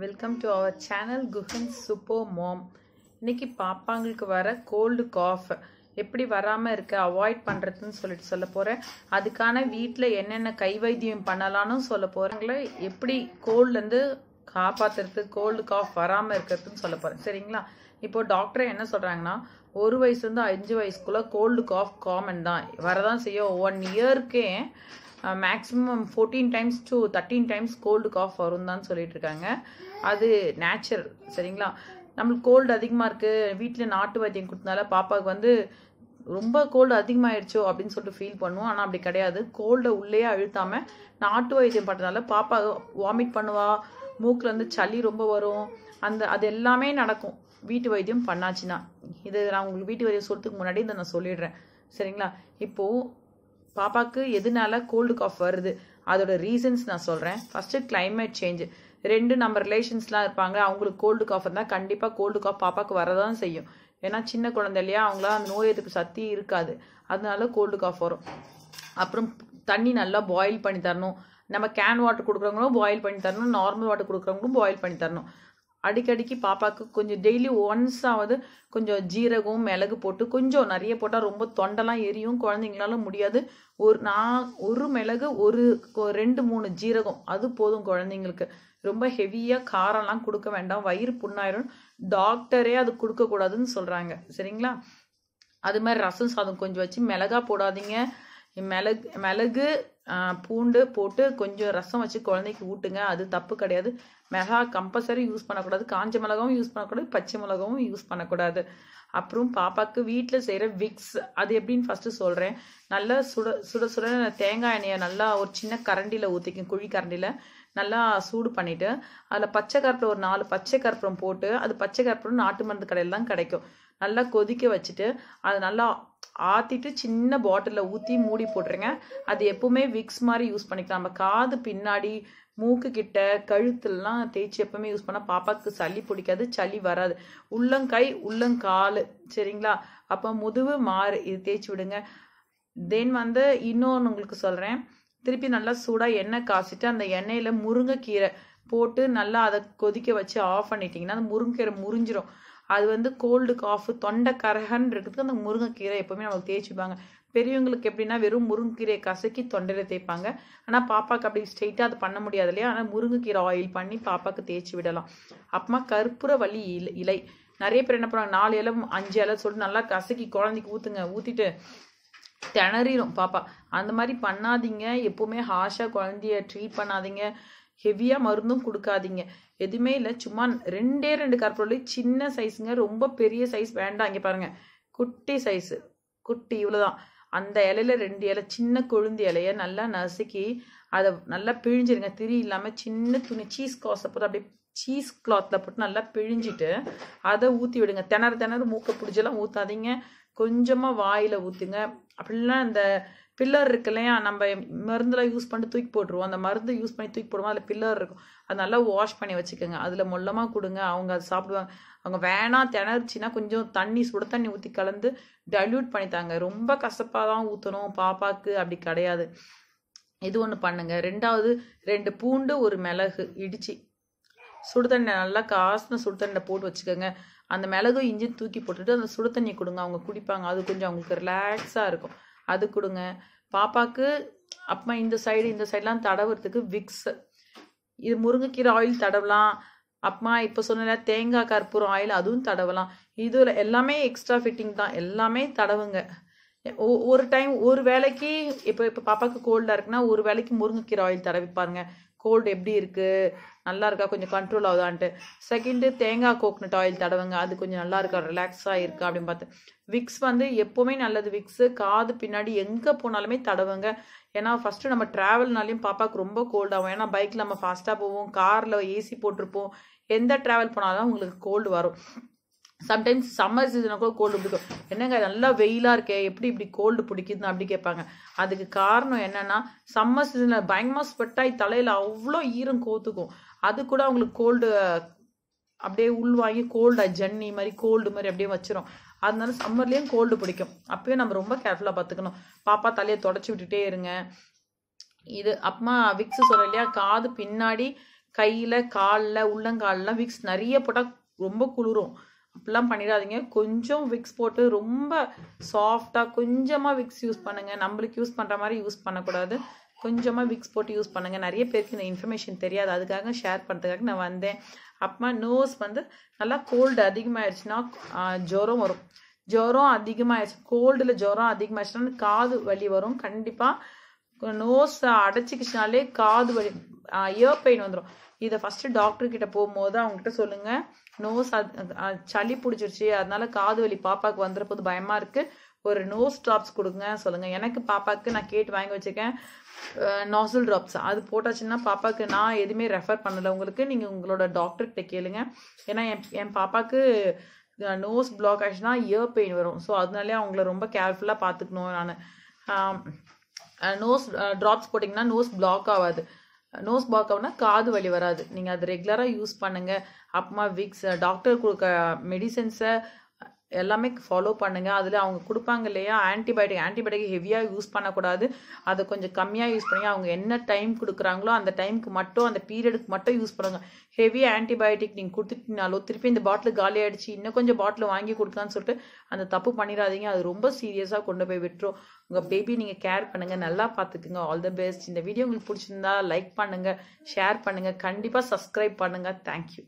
welcome to our channel Guhan super mom இன்றைக்கி பாப்பாங்களுக்கு வர கோல்டு காஃப் எப்படி வராமல் இருக்க அவாய்ட் பண்ணுறதுன்னு சொல்லிட்டு சொல்ல போகிறேன் அதுக்கான வீட்டில் என்னென்ன கை வைத்தியம் பண்ணலான்னு சொல்ல போகிறாங்களே எப்படி கோல்டுலேருந்து காப்பாற்றுறது கோல்டு காஃப் வராமல் இருக்கிறதுன்னு சொல்ல போகிறேன் சரிங்களா இப்போது டாக்டர் என்ன சொல்கிறாங்கன்னா ஒரு வயசுலேருந்து அஞ்சு வயசுக்குள்ளே கோல்டு காஃப் காமன் தான் வரதான் செய்யும் ஒன் இயர்க்கே maximum fourteen times to thirteen times cold cough வரும் தான் சொல்லிட்டு இருக்காங்க அது நேச்சுரல் சரிங்களா நம்மளுக்கு கோல்டு அதிகமாக இருக்குது வீட்டில் நாட்டு வைத்தியம் கொடுத்தனால பாப்பாவுக்கு வந்து ரொம்ப கோல்டு அதிகமாகிடுச்சோ அப்படின்னு சொல்லிட்டு ஃபீல் பண்ணுவோம் ஆனால் அப்படி கிடையாது கோல்டை உள்ளேயே அழுத்தாமல் நாட்டு வைத்தியம் பண்ணுறதுனால பாப்பா வாமிட் பண்ணுவா மூக்கில் வந்து சளி ரொம்ப வரும் அந்த அது எல்லாமே நடக்கும் வீட்டு வைத்தியம் பண்ணாச்சுன்னா இது நான் உங்களுக்கு வீட்டு வைத்தியம் சொல்கிறதுக்கு முன்னாடி இதை நான் சொல்லிடுறேன் சரிங்களா இப்போது பாப்பாவுக்கு எதனால கோல்டு காஃப் வருது அதோட ரீசன்ஸ் நான் சொல்கிறேன் ஃபஸ்ட்டு கிளைமேட் சேஞ்சு ரெண்டு நம்ம ரிலேஷன்ஸ்லாம் இருப்பாங்க அவங்களுக்கு கோல்டு காஃப் இருந்தால் கண்டிப்பாக கோல்டு காஃப் பாப்பாவுக்கு வரதான் செய்யும் ஏன்னா சின்ன குழந்தை இல்லையா அவங்களாம் அந்த நோய் எதிர்ப்பு சக்தி இருக்காது அதனால கோல்டு காஃப் வரும் அப்புறம் தண்ணி நல்லா பாயில் பண்ணி தரணும் நம்ம கேன் வாட்டர் கொடுக்குறவங்களும் பாயில் பண்ணி தரணும் நார்மல் வாட்டர் கொடுக்குறவங்களும் பாயில் பண்ணி தரணும் அடிக்கடிக்கு பாப்பாவுக்கு கொஞ்சம் டெய்லி ஒன்ஸாவது கொஞ்சம் ஜீரகம் மிளகு போட்டு கொஞ்சம் நிறைய போட்டால் ரொம்ப தொண்டெல்லாம் எரியும் குழந்தைங்களால முடியாது ஒரு நான் ஒரு மிளகு ஒரு ரெண்டு மூணு ஜீரகம் அது போதும் குழந்தைங்களுக்கு ரொம்ப ஹெவியாக காரம்லாம் கொடுக்க வேண்டாம் வயிறு புண்ணாயிரும் டாக்டரே அது கொடுக்கக்கூடாதுன்னு சொல்கிறாங்க சரிங்களா அது மாதிரி ரசம் சாதம் கொஞ்சம் வச்சு மிளகா போடாதீங்க மிளகு மிளகு பூண்டு போட்டு கொஞ்சம் ரசம் வச்சு குழந்தைக்கு ஊட்டுங்க அது தப்பு கிடையாது மிளகா கம்பல்சரி யூஸ் பண்ணக்கூடாது காஞ்ச மிளகாவும் யூஸ் பண்ணக்கூடாது பச்சை மிளகாவும் யூஸ் பண்ணக்கூடாது அப்புறம் பாப்பாவுக்கு வீட்டில் செய்கிற விக்ஸ் அது எப்படின்னு ஃபஸ்ட்டு சொல்கிறேன் நல்லா சுட சுட சுட தேங்காய் எண்ணெயை நல்லா ஒரு சின்ன கரண்டியில் ஊற்றிக்கும் குழி கரண்டியில் நல்லா சூடு பண்ணிவிட்டு அதில் பச்சை கருப்பில் ஒரு நாலு பச்சை கற்பூரம் போட்டு அது பச்சை கற்பூரம் நாட்டு மருந்து கடையில் தான் கிடைக்கும் நல்லா கொதிக்க வச்சுட்டு அது நல்லா ஆற்றிட்டு சின்ன பாட்டிலில் ஊற்றி மூடி போட்டுருங்க அது எப்போவுமே விக்ஸ் மாதிரி யூஸ் பண்ணிக்கலாம் நம்ம காது பின்னாடி மூக்கு கிட்ட கழுத்துலாம் தேய்ச்சி எப்பவுமே யூஸ் பண்ணால் பாப்பாவுக்கு சளி பிடிக்காது சளி வராது உள்ளங்கை உள்ளங்கால் சரிங்களா அப்போ முதுகு மாறு இது தேய்ச்சி விடுங்க தென் வந்து இன்னொன்று உங்களுக்கு சொல்கிறேன் திருப்பி நல்லா சூடாக எண்ணெய் காசிட்டு அந்த எண்ணெயில் முருங்கைக்கீரை போட்டு நல்லா அதை கொதிக்க வச்சு ஆஃப் பண்ணிட்டீங்கன்னா அந்த முருங்கைக்கீரை முறிஞ்சிரும் அது வந்து கோல்டு காஃபு தொண்டை கரகன்னு இருக்கிறதுக்கு அந்த முருங்கைக்கீரை எப்போவுமே நமக்கு தேய்ச்சிப்பாங்க பெரியவங்களுக்கு எப்படின்னா வெறும் முருங்கைக்கீரையை கசக்கி தொண்டையில் தேய்ப்பாங்க ஆனால் பாப்பாவுக்கு அப்படி ஸ்ட்ரெயிட்டாக அது பண்ண முடியாது இல்லையா ஆனால் முருங்கைக்கீரை ஆயில் பண்ணி பாப்பாவுக்கு தேய்ச்சி விடலாம் அப்பமா கற்பூர வலி இலை இலை நிறைய பேர் என்ன பண்ணுவாங்க நாலு இலை அஞ்சு இலை சொல்லிட்டு நல்லா கசக்கி குழந்தைக்கு ஊற்றுங்க ஊற்றிட்டு திணறிடும் பாப்பா அந்த மாதிரி பண்ணாதீங்க எப்போவுமே ஹார்ஷாக குழந்தைய ட்ரீட் பண்ணாதீங்க ஹெவியாக மருந்தும் கொடுக்காதீங்க எதுவுமே இல்லை சும்மா ரெண்டே ரெண்டு கற்பூரவள்ளி சின்ன சைஸுங்க ரொம்ப பெரிய சைஸ் வேண்டாம் இங்கே பாருங்கள் குட்டி சைஸு குட்டி இவ்வளோதான் அந்த இலையில ரெண்டு இலை சின்ன கொழுந்து இலைய நல்லா நசுக்கி அதை நல்லா பிழிஞ்சிருங்க திரி இல்லாமல் சின்ன துணி சீஸ் காசை போட்டு அப்படியே சீஸ் கிளாத்தில் போட்டு நல்லா பிழிஞ்சிட்டு அதை ஊற்றி விடுங்க திணறு திணறு மூக்கை பிடிச்செல்லாம் ஊற்றாதீங்க கொஞ்சமாக வாயில் ஊற்றுங்க அப்படிலாம் இந்த பில்லர் இருக்கு இல்லையா நம்ம மருந்தெல்லாம் யூஸ் பண்ணி தூக்கி போட்டுருவோம் அந்த மருந்து யூஸ் பண்ணி தூக்கி போடுவோம் அதில் பில்லர் இருக்கும் அது நல்லா வாஷ் பண்ணி வச்சுக்கோங்க அதில் மொல்லமாக கொடுங்க அவங்க அதை சாப்பிடுவாங்க அவங்க வேணாம் திணறுச்சின்னா கொஞ்சம் தண்ணி சுட தண்ணி ஊற்றி கலந்து டைல்யூட் பண்ணித்தாங்க ரொம்ப கசப்பாக தான் ஊற்றணும் பாப்பாவுக்கு அப்படி கிடையாது இது ஒன்று பண்ணுங்க ரெண்டாவது ரெண்டு பூண்டு ஒரு மிளகு இடிச்சு சுடுதண்ணை நல்லா காசுன்னு சுடுதண்ணை போட்டு வச்சுக்கோங்க அந்த மிளகு இஞ்சி தூக்கி போட்டுட்டு அந்த சுடு தண்ணி கொடுங்க அவங்க குடிப்பாங்க அது கொஞ்சம் அவங்களுக்கு ரிலாக்ஸாக இருக்கும் அது கொடுங்க பாப்பாவுக்கு அப்போ இந்த சைடு இந்த சைடெலாம் தடவுறதுக்கு விக்ஸ் இது முருங்கைக்கீரை ஆயில் தடவலாம் அப்பமா இப்போ சொன்ன தேங்காய் கற்பூரம் ஆயில் அதுவும் தடவலாம் இதில் எல்லாமே எக்ஸ்ட்ரா ஃபிட்டிங் தான் எல்லாமே தடவுங்க ஒரு டைம் ஒரு வேலைக்கு இப்போ இப்போ பாப்பாவுக்கு கோல்டாக இருக்குன்னா ஒரு வேலைக்கு முருங்கைக்கீரை ஆயில் தடவி பாருங்கள் கோல்டு எப்படி இருக்குது நல்லா இருக்கா கொஞ்சம் கண்ட்ரோல் ஆகுதான்ட்டு செகண்டு தேங்காய் கோக்னட் ஆயில் தடவைங்க அது கொஞ்சம் நல்லா இருக்கா ரிலாக்ஸாக இருக்கா அப்படின்னு பார்த்தேன் விக்ஸ் வந்து எப்போவுமே நல்லது விக்ஸு காது பின்னாடி எங்கே போனாலுமே தடவுங்க ஏன்னா ஃபஸ்ட்டு நம்ம ட்ராவல்னாலையும் பாப்பாவுக்கு ரொம்ப கோல்டு ஆகும் ஏன்னா பைக்கில் நம்ம ஃபாஸ்ட்டாக போவோம் காரில் ஏசி போட்டிருப்போம் எந்த ட்ராவல் போனாலும் உங்களுக்கு கோல்டு வரும் சம்டைம்ஸ் சம்மர் சீசனை கூட கோல்டு பிடிக்கும் என்னங்க நல்லா வெயிலாக இருக்கே எப்படி இப்படி கோல்டு பிடிக்குதுன்னு அப்படி கேட்பாங்க அதுக்கு காரணம் என்னன்னா சம்மர் சீசனில் பயங்கரமாக ஸ்வெட்டாகி தலையில் அவ்வளோ ஈரம் கோத்துக்கும் அது கூட அவங்களுக்கு கோல்டு அப்படியே உள்வாங்கி கோல்டாக ஜன்னி மாதிரி கோல்டு மாதிரி அப்படியே வச்சிரும் அதனால சம்மர்லேயும் கோல்டு பிடிக்கும் அப்பயும் நம்ம ரொம்ப கேர்ஃபுல்லாக பார்த்துக்கணும் பாப்பா தலையை தொடச்சி விட்டுட்டே இருங்க இது அப்பமா விக்ஸ் சொல்ல இல்லையா காது பின்னாடி கையில் காலில் உள்ளங்காலெலாம் விக்ஸ் நிறைய போட்டால் ரொம்ப குளிரும் அப்படிலாம் பண்ணிடாதீங்க கொஞ்சம் விக்ஸ் போட்டு ரொம்ப சாஃப்டாக கொஞ்சமாக விக்ஸ் யூஸ் பண்ணுங்கள் நம்மளுக்கு யூஸ் பண்ணுற மாதிரி யூஸ் பண்ணக்கூடாது கொஞ்சமாக விக்ஸ் போட்டு யூஸ் பண்ணுங்கள் நிறைய பேருக்கு இந்த இன்ஃபர்மேஷன் தெரியாது அதுக்காக ஷேர் பண்ணுறதுக்காக நான் வந்தேன் அப்புறமா நோஸ் வந்து நல்லா கோல்டு அதிகமாகிடுச்சுன்னா ஜுரம் வரும் ஜுரம் அதிகமாகிடுச்சு கோல்டில் ஜுரம் அதிகமாகிடுச்சுன்னா காது வலி வரும் கண்டிப்பாக நோஸ் அடைச்சிக்கிச்சுனாலே காது வலி இயர் பெயின் வந்துடும் இதை ஃபஸ்ட்டு டாக்டர்கிட்ட போகும்போது அவங்ககிட்ட சொல்லுங்கள் நோஸ் சளி பிடிச்சிருச்சு அதனால காது வலி பாப்பாவுக்கு வந்துடுறப்போது போது பயமாக இருக்குது ஒரு நோஸ் ட்ராப்ஸ் கொடுங்க சொல்லுங்கள் எனக்கு பாப்பாவுக்கு நான் கேட்டு வாங்கி வச்சுருக்கேன் நாசல் ட்ராப்ஸ் அது போட்டாச்சுன்னா பாப்பாவுக்கு நான் எதுவுமே ரெஃபர் பண்ணலை உங்களுக்கு நீங்கள் உங்களோட டாக்டர்கிட்ட கேளுங்க ஏன்னா என் என் பாப்பாவுக்கு நோஸ் பிளாக் ஆச்சுன்னா இயர் பெயின் வரும் ஸோ அதனாலே அவங்கள ரொம்ப கேர்ஃபுல்லாக பார்த்துக்கணும் நான் நோஸ் ட்ராப்ஸ் போட்டிங்கன்னா நோஸ் பிளாக் ஆகாது நோஸ் பாக்கம்னா காது வலி வராது நீங்கள் அது ரெகுலராக யூஸ் பண்ணுங்கள் அப்புறமா விக்ஸ் டாக்டர் கொடுக்க மெடிசன்ஸை எல்லாமே ஃபாலோ பண்ணுங்கள் அதில் அவங்க கொடுப்பாங்க இல்லையா ஆன்டிபயோட்டிக் ஆன்டிபயோட்டிக் ஹெவியாக யூஸ் பண்ணக்கூடாது அதை கொஞ்சம் கம்மியாக யூஸ் பண்ணுங்க அவங்க என்ன டைம் கொடுக்குறாங்களோ அந்த டைமுக்கு மட்டும் அந்த பீரியடுக்கு மட்டும் யூஸ் பண்ணுங்கள் ஹெவி ஆன்டிபயோட்டிக் நீங்கள் கொடுத்துட்டீங்கனாலோ திருப்பி இந்த பாட்டில் காலி ஆகிடுச்சு இன்னும் கொஞ்சம் பாட்டில் வாங்கி கொடுக்கலான்னு சொல்லிட்டு அந்த தப்பு பண்ணிடாதீங்க அது ரொம்ப சீரியஸாக கொண்டு போய் விட்டுரும் உங்கள் பேபி நீங்கள் கேர் பண்ணுங்கள் நல்லா பார்த்துக்குங்க ஆல் த பெஸ்ட் இந்த வீடியோ உங்களுக்கு பிடிச்சிருந்தா லைக் பண்ணுங்கள் ஷேர் பண்ணுங்கள் கண்டிப்பாக சப்ஸ்கிரைப் பண்ணுங்கள் தேங்க்யூ